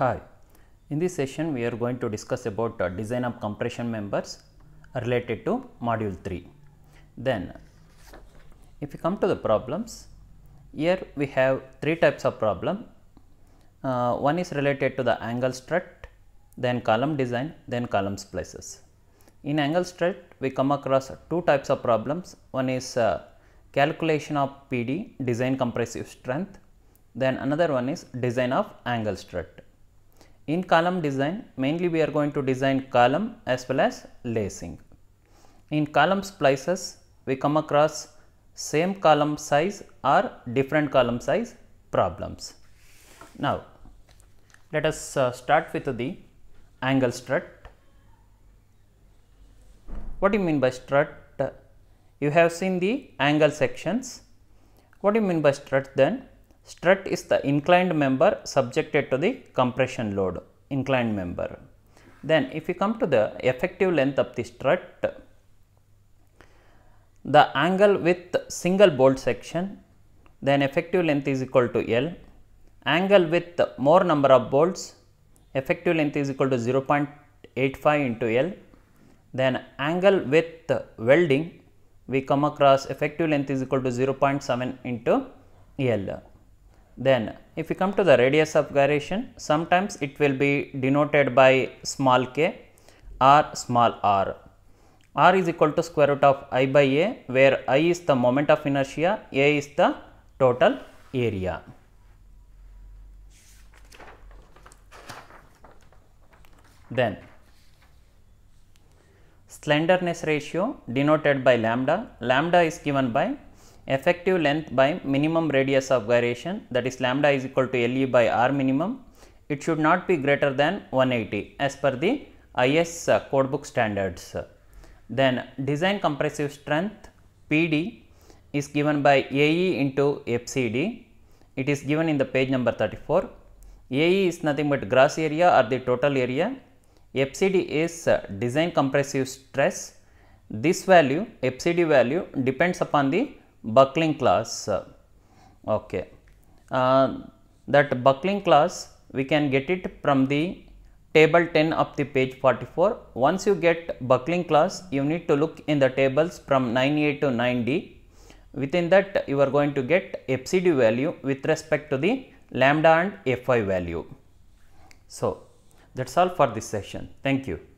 Hi, in this session we are going to discuss about uh, design of compression members related to module 3. Then if you come to the problems, here we have three types of problem. Uh, one is related to the angle strut, then column design, then column splices. In angle strut, we come across two types of problems. One is uh, calculation of PD, design compressive strength, then another one is design of angle strut. In column design, mainly we are going to design column as well as lacing. In column splices, we come across same column size or different column size problems. Now, let us uh, start with the angle strut. What do you mean by strut? You have seen the angle sections. What do you mean by strut then? Strut is the inclined member subjected to the compression load, inclined member. Then if you come to the effective length of the strut, the angle with single bolt section, then effective length is equal to L. Angle with more number of bolts, effective length is equal to 0.85 into L. Then angle with welding, we come across effective length is equal to 0.7 into L. Then if you come to the radius of gyration, sometimes it will be denoted by small k or small r. r is equal to square root of i by a where i is the moment of inertia, a is the total area. Then slenderness ratio denoted by lambda, lambda is given by effective length by minimum radius of gyration that is lambda is equal to LE by R minimum. It should not be greater than 180 as per the IS uh, codebook standards. Then design compressive strength PD is given by AE into FCD. It is given in the page number 34. AE is nothing but gross area or the total area. FCD is uh, design compressive stress. This value FCD value depends upon the buckling class okay uh, that buckling class we can get it from the table 10 of the page 44 once you get buckling class you need to look in the tables from 9a to 9d within that you are going to get fcd value with respect to the lambda and fi value so that's all for this session thank you